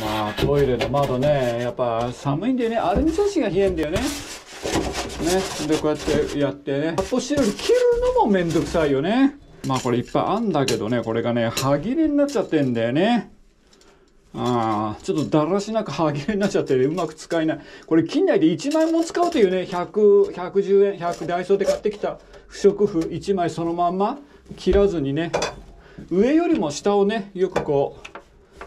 まあトイレの窓ねやっぱ寒いんだよねアルミサッシが冷えんだよねねでこうやってやってね発泡スール切るのもめんどくさいよねまあこれいっぱいあんだけどねこれがね歯切れになっちゃってんだよねああ、ちょっとだらしなく歯切れになっちゃって、うまく使えない。これ、近代で1枚も使うというね、100、110円、100、ダイソーで買ってきた不織布1枚そのまんま切らずにね、上よりも下をね、よくこう、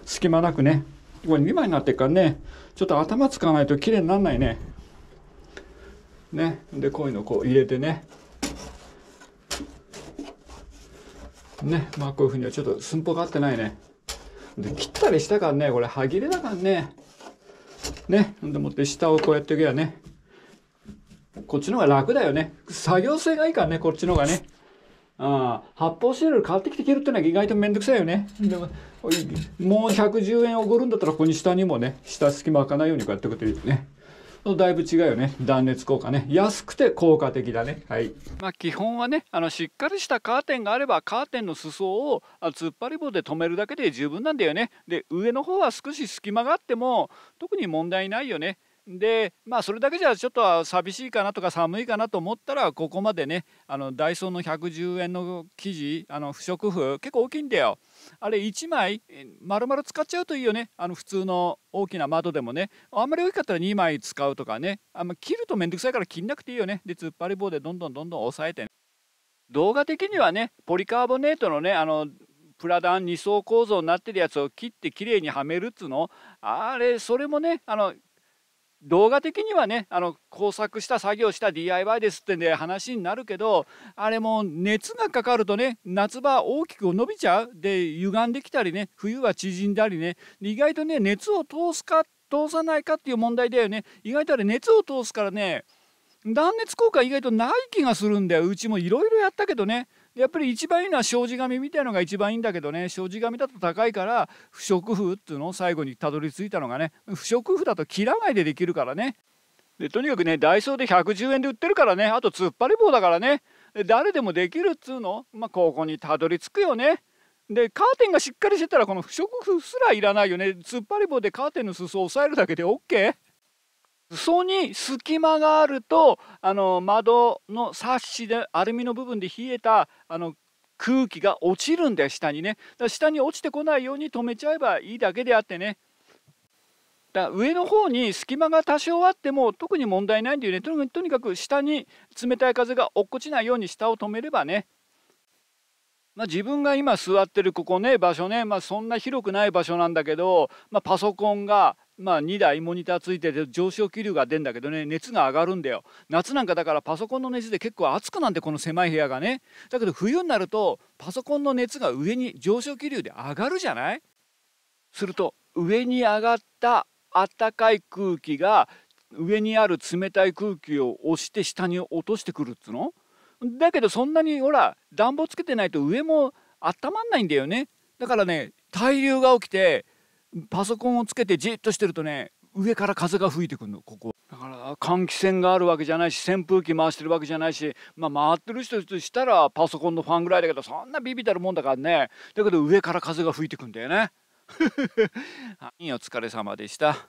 隙間なくね、これ2枚になってるからねちょっと頭使わないと綺麗にならないねねでこういうのこう入れてねねまあこういうふうにはちょっと寸法が合ってないねで切ったりしたからねこれ歯切れだからねねんでもって下をこうやっていけばねこっちの方が楽だよね作業性がいいからねこっちの方がねあ発泡スチロール買ってきて切るってのは意外と面倒くさいよねでももう110円おごるんだったらここに下にもね下隙間開かないようにこうやってくとていいねだいぶ違うよね断熱効果ね安くて効果的だねはいまあ基本はねあのしっかりしたカーテンがあればカーテンの裾を突っ張り棒で留めるだけで十分なんだよねで上の方は少し隙間があっても特に問題ないよねでまあそれだけじゃちょっと寂しいかなとか寒いかなと思ったらここまでねあのダイソーの110円の生地あの不織布結構大きいんだよあれ1枚丸々使っちゃうといいよねあの普通の大きな窓でもねあんまり大きかったら2枚使うとかねあんま切ると面倒くさいから切んなくていいよねで突っ張り棒でどんどんどんどん押さえて、ね、動画的にはねポリカーボネートのねあのプラダン2層構造になってるやつを切ってきれいにはめるっつうのあれそれもねあの動画的にはねあの工作した作業した DIY ですってね話になるけどあれも熱がかかるとね夏場大きく伸びちゃうで歪んできたりね冬は縮んだりね意外とね熱を通すか通さないかっていう問題だよね意外とあれ熱を通すからね断熱効果意外とない気がするんだようちもいろいろやったけどねやっぱり一番いいのは障子紙みたいのが一番いいんだけどね障子紙だと高いから不織布っていうのを最後にたどり着いたのがね不織布だと切らないでできるからねでとにかくねダイソーで110円で売ってるからねあと突っ張り棒だからね誰でもできるっつうのまあここにたどり着くよね。でカーテンがしっかりしてたらこの不織布すらいらないよね突っ張り棒でカーテンの裾を押さえるだけで OK? 裾に隙間があるとあの窓のサッシでアルミの部分で冷えたあの空気が落ちるんだよ下にねだ下に落ちてこないように止めちゃえばいいだけであってねだ上の方に隙間が多少あっても特に問題ないんだよねとにかく下に冷たい風が落っこちないように下を止めればねまあ、自分が今座ってるここね場所ね、まあ、そんな広くない場所なんだけど、まあ、パソコンがまあ、2台モニターついてて上昇気流が出るんだけどね熱が上がるんだよ夏なんかだからパソコンの熱で結構暑くなんでこの狭い部屋がねだけど冬になるとパソコンの熱が上に上昇気流で上がるじゃないすると上に上がった暖かい空気が上にある冷たい空気を押して下に落としてくるっつのだけどそんなにほら暖房つけてないと上も温まんないんだよねだからね対流が起きてパソコンをつけてじっとしてるとね上から風が吹いてくるのここだから換気扇があるわけじゃないし扇風機回してるわけじゃないし、まあ、回ってる人としたらパソコンのファンぐらいだけどそんなビビたるもんだからねだけど上から風が吹いてくんだよね。はい、お疲れ様でした。